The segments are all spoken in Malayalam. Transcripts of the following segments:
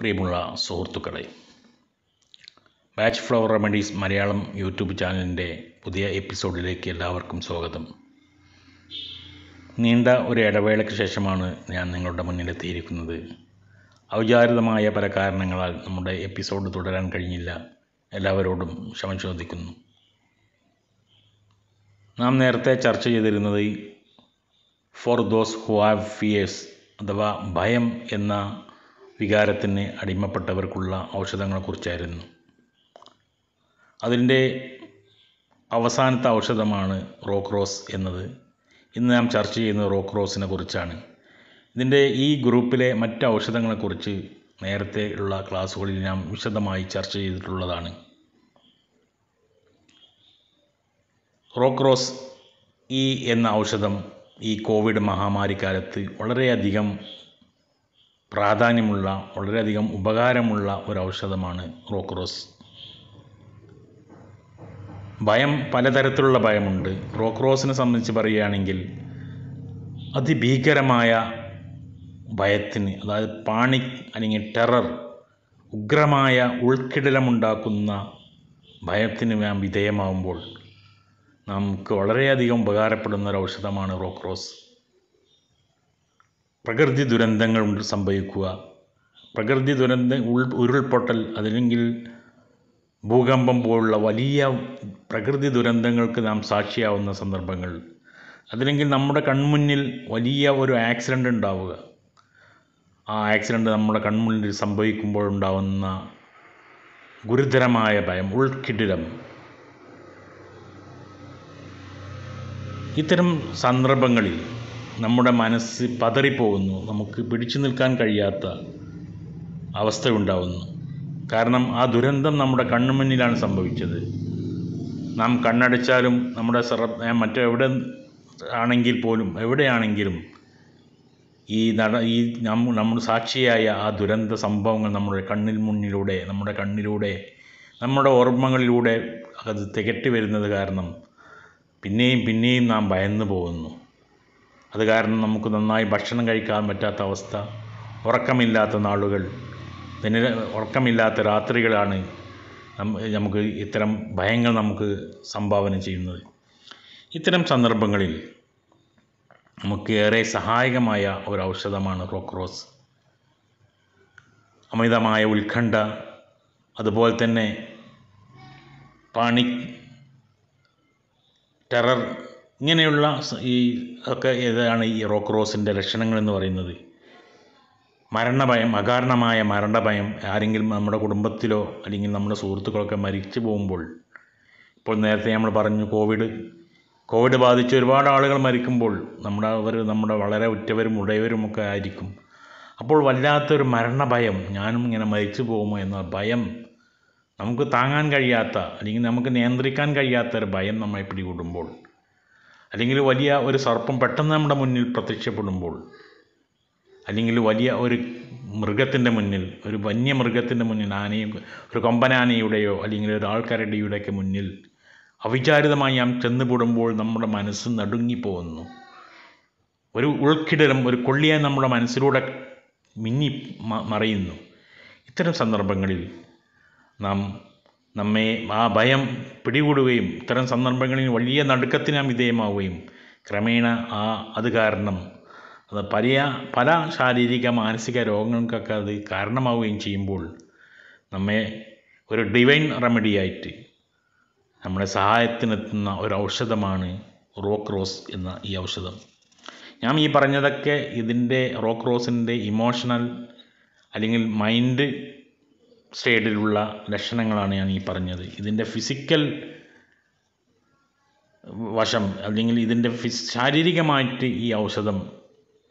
പ്രിയമുള്ള സുഹൃത്തുക്കളെ Bach flower remedies Malayalam YouTube ചാനലിൻ്റെ പുതിയ എപ്പിസോഡിലേക്ക് എല്ലാവർക്കും സ്വാഗതം നീണ്ട ഒരു ഇടവേളയ്ക്ക് ശേഷമാണ് ഞാൻ നിങ്ങളുടെ മുന്നിലെത്തിയിരിക്കുന്നത് ഔചാരിതമായ പല കാരണങ്ങളാൽ നമ്മുടെ എപ്പിസോഡ് തുടരാൻ കഴിഞ്ഞില്ല എല്ലാവരോടും ക്ഷമ ചോദിക്കുന്നു നാം നേരത്തെ ചർച്ച ചെയ്തിരുന്നത് for those who have fears അഥവാ ഭയം എന്ന വികാരത്തിന് അടിമപ്പെട്ടവർക്കുള്ള ഔഷധങ്ങളെക്കുറിച്ചായിരുന്നു അതിൻ്റെ അവസാനത്തെ ഔഷധമാണ് റോക്രോസ് എന്നത് ഇന്ന് നാം ചർച്ച ചെയ്യുന്നത് റോക്രോസിനെ കുറിച്ചാണ് ഇതിൻ്റെ ഈ ഗ്രൂപ്പിലെ മറ്റ് ഔഷധങ്ങളെക്കുറിച്ച് നേരത്തെ ഉള്ള ക്ലാസ്സുകളിൽ നാം വിശദമായി ചർച്ച ചെയ്തിട്ടുള്ളതാണ് റോക്രോസ് ഈ ഇ എന്ന ഔഷധം ഈ കോവിഡ് മഹാമാരി കാലത്ത് വളരെയധികം പ്രാധാന്യമുള്ള വളരെയധികം ഉപകാരമുള്ള ഒരു ഔഷധമാണ് റോക്രോസ് ഭയം പലതരത്തിലുള്ള ഭയമുണ്ട് റോക്രോസിനെ സംബന്ധിച്ച് പറയുകയാണെങ്കിൽ അതിഭീകരമായ ഭയത്തിന് അതായത് പാണിക് അല്ലെങ്കിൽ ടെറർ ഉഗ്രമായ ഉൾക്കിടലമുണ്ടാക്കുന്ന ഭയത്തിന് നാം വിധേയമാവുമ്പോൾ നമുക്ക് വളരെയധികം ഉപകാരപ്പെടുന്ന ഒരു ഔഷധമാണ് റോക്രോസ് പ്രകൃതി ദുരന്തങ്ങൾ സംഭവിക്കുക പ്രകൃതി ദുരന്ത ഉരുൾപൊട്ടൽ അതല്ലെങ്കിൽ ഭൂകമ്പം പോലുള്ള വലിയ പ്രകൃതി ദുരന്തങ്ങൾക്ക് നാം സാക്ഷിയാവുന്ന സന്ദർഭങ്ങൾ അതല്ലെങ്കിൽ നമ്മുടെ കൺമുന്നിൽ വലിയ ഒരു ആക്സിഡൻ്റ് ഉണ്ടാവുക ആ ആക്സിഡൻ്റ് നമ്മുടെ കൺമുന്നിൽ സംഭവിക്കുമ്പോൾ ഉണ്ടാവുന്ന ഗുരുതരമായ ഭയം ഉൾക്കിടിലം ഇത്തരം സന്ദർഭങ്ങളിൽ നമ്മുടെ മനസ്സ് പതറിപ്പോകുന്നു നമുക്ക് പിടിച്ചു നിൽക്കാൻ കഴിയാത്ത അവസ്ഥയുണ്ടാവുന്നു കാരണം ആ ദുരന്തം നമ്മുടെ കണ്ണുമുന്നിലാണ് സംഭവിച്ചത് നാം കണ്ണടച്ചാലും നമ്മുടെ സ്ര മറ്റെവിടെ ആണെങ്കിൽ പോലും എവിടെയാണെങ്കിലും ഈ നട ഈ നമ്മൾ സാക്ഷിയായ ആ ദുരന്ത സംഭവങ്ങൾ നമ്മുടെ കണ്ണിൽ മുന്നിലൂടെ നമ്മുടെ കണ്ണിലൂടെ നമ്മുടെ ഓർമ്മകളിലൂടെ അത് തികട്ടി വരുന്നത് കാരണം പിന്നെയും പിന്നെയും നാം ഭയന്നു പോകുന്നു അത് കാരണം നമുക്ക് നന്നായി ഭക്ഷണം കഴിക്കാൻ പറ്റാത്ത അവസ്ഥ ഉറക്കമില്ലാത്ത നാളുകൾ പിന്നെ ഉറക്കമില്ലാത്ത രാത്രികളാണ് നമുക്ക് ഇത്തരം ഭയങ്ങൾ നമുക്ക് സംഭാവന ചെയ്യുന്നത് ഇത്തരം സന്ദർഭങ്ങളിൽ നമുക്ക് ഏറെ സഹായകമായ ഒരു ഔഷധമാണ് റോക്രോസ് അമിതമായ ഉത്കണ്ഠ അതുപോലെ തന്നെ പാണി ടെറർ ഇങ്ങനെയുള്ള ഈ ഒക്കെ ഏതാണ് ഈ റോക്രോസിൻ്റെ ലക്ഷണങ്ങൾ എന്ന് പറയുന്നത് മരണഭയം അകാരണമായ മരണഭയം ആരെങ്കിലും നമ്മുടെ കുടുംബത്തിലോ അല്ലെങ്കിൽ നമ്മുടെ സുഹൃത്തുക്കളൊക്കെ മരിച്ചു പോകുമ്പോൾ ഇപ്പോൾ നേരത്തെ നമ്മൾ പറഞ്ഞു കോവിഡ് കോവിഡ് ബാധിച്ച് ഒരുപാട് ആളുകൾ മരിക്കുമ്പോൾ നമ്മുടെ അവർ നമ്മുടെ വളരെ ഉറ്റവരും ഉടയവരുമൊക്കെ ആയിരിക്കും അപ്പോൾ വല്ലാത്തൊരു മരണഭയം ഞാനും ഇങ്ങനെ മരിച്ചു പോകുമോ എന്ന ഭയം നമുക്ക് താങ്ങാൻ കഴിയാത്ത അല്ലെങ്കിൽ നമുക്ക് നിയന്ത്രിക്കാൻ കഴിയാത്തൊരു ഭയം നമ്മളെ പിടികൂടുമ്പോൾ അല്ലെങ്കിൽ വലിയ ഒരു സർപ്പം പെട്ടെന്ന് നമ്മുടെ മുന്നിൽ പ്രത്യക്ഷപ്പെടുമ്പോൾ അല്ലെങ്കിൽ വലിയ ഒരു മൃഗത്തിൻ്റെ മുന്നിൽ ഒരു വന്യമൃഗത്തിൻ്റെ മുന്നിൽ ആനയും ഒരു കൊമ്പനാനയുടെയോ അല്ലെങ്കിൽ ഒരു ആൾക്കാരുടെയുടെയൊക്കെ മുന്നിൽ അവിചാരിതമായി നാം ചെന്നുപൂടുമ്പോൾ നമ്മുടെ മനസ്സ് നടുങ്ങിപ്പോകുന്നു ഒരു ഉൾക്കിടലും ഒരു കൊള്ളിയായി നമ്മുടെ മനസ്സിലൂടെ മിന്നി മറയുന്നു ഇത്തരം സന്ദർഭങ്ങളിൽ നാം നമ്മെ ആ ഭയം പിടികൂടുകയും ഇത്തരം സന്ദർഭങ്ങളിൽ വലിയ നടുക്കത്തിന് നാം വിധേയമാവുകയും ക്രമേണ ആ അത് കാരണം അത് പല പല ശാരീരിക മാനസിക രോഗങ്ങൾക്കൊക്കെ അത് കാരണമാവുകയും ചെയ്യുമ്പോൾ നമ്മെ ഒരു ഡിവൈൻ ആയിട്ട് നമ്മുടെ സഹായത്തിനെത്തുന്ന ഒരു ഔഷധമാണ് റോക്ക് റോസ് എന്ന ഈ ഔഷധം ഞാൻ ഈ പറഞ്ഞതൊക്കെ ഇതിൻ്റെ റോക്ക് റോസിൻ്റെ ഇമോഷണൽ അല്ലെങ്കിൽ മൈൻഡ് സ്റ്റേഡിലുള്ള ലക്ഷണങ്ങളാണ് ഞാൻ ഈ പറഞ്ഞത് ഇതിൻ്റെ ഫിസിക്കൽ വശം അല്ലെങ്കിൽ ഇതിൻ്റെ ഫി ശാരീരികമായിട്ട് ഈ ഔഷധം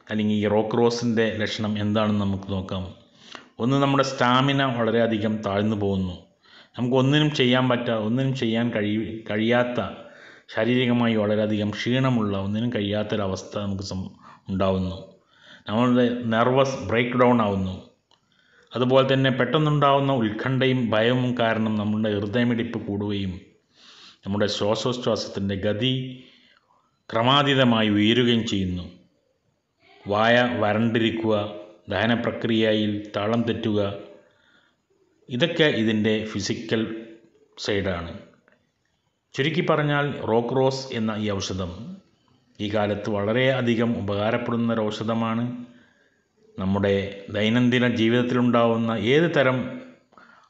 അല്ലെങ്കിൽ ഈ റോക്രോസിൻ്റെ ലക്ഷണം എന്താണെന്ന് നമുക്ക് നോക്കാം ഒന്ന് നമ്മുടെ സ്റ്റാമിന വളരെയധികം താഴ്ന്നു പോകുന്നു നമുക്ക് ഒന്നിനും ചെയ്യാൻ പറ്റാ ഒന്നിനും ചെയ്യാൻ കഴി കഴിയാത്ത ശാരീരികമായി വളരെയധികം ക്ഷീണമുള്ള ഒന്നിനും കഴിയാത്തൊരവസ്ഥ നമുക്ക് സം ഉണ്ടാവുന്നു നമ്മളുടെ നെർവസ് ബ്രേക്ക് ഡൗൺ ആവുന്നു അതുപോലെ തന്നെ പെട്ടെന്നുണ്ടാകുന്ന ഉത്കണ്ഠയും ഭയവും കാരണം നമ്മുടെ ഹൃദയമിടിപ്പ് കൂടുകയും നമ്മുടെ ശ്വാസോച്ഛ്വാസത്തിൻ്റെ ഗതി ക്രമാതീതമായി ഉയരുകയും ചെയ്യുന്നു വായ വരണ്ടിരിക്കുക ദഹന പ്രക്രിയയിൽ താളം തെറ്റുക ഇതൊക്കെ ഇതിൻ്റെ ഫിസിക്കൽ സൈഡാണ് ചുരുക്കി പറഞ്ഞാൽ റോക്ക് റോസ് എന്ന ഈ ഔഷധം ഈ കാലത്ത് വളരെയധികം ഉപകാരപ്പെടുന്ന ഒരു ഔഷധമാണ് നമ്മുടെ ദൈനംദിന ജീവിതത്തിലുണ്ടാവുന്ന ഏത് തരം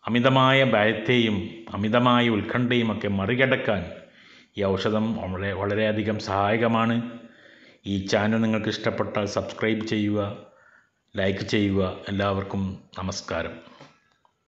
അമിതമായ ഭയത്തെയും അമിതമായ ഒക്കെ മറികടക്കാൻ ഈ ഔഷധം വളരെ വളരെയധികം സഹായകമാണ് ഈ ചാനൽ നിങ്ങൾക്ക് ഇഷ്ടപ്പെട്ടാൽ സബ്സ്ക്രൈബ് ചെയ്യുക ലൈക്ക് ചെയ്യുക എല്ലാവർക്കും നമസ്കാരം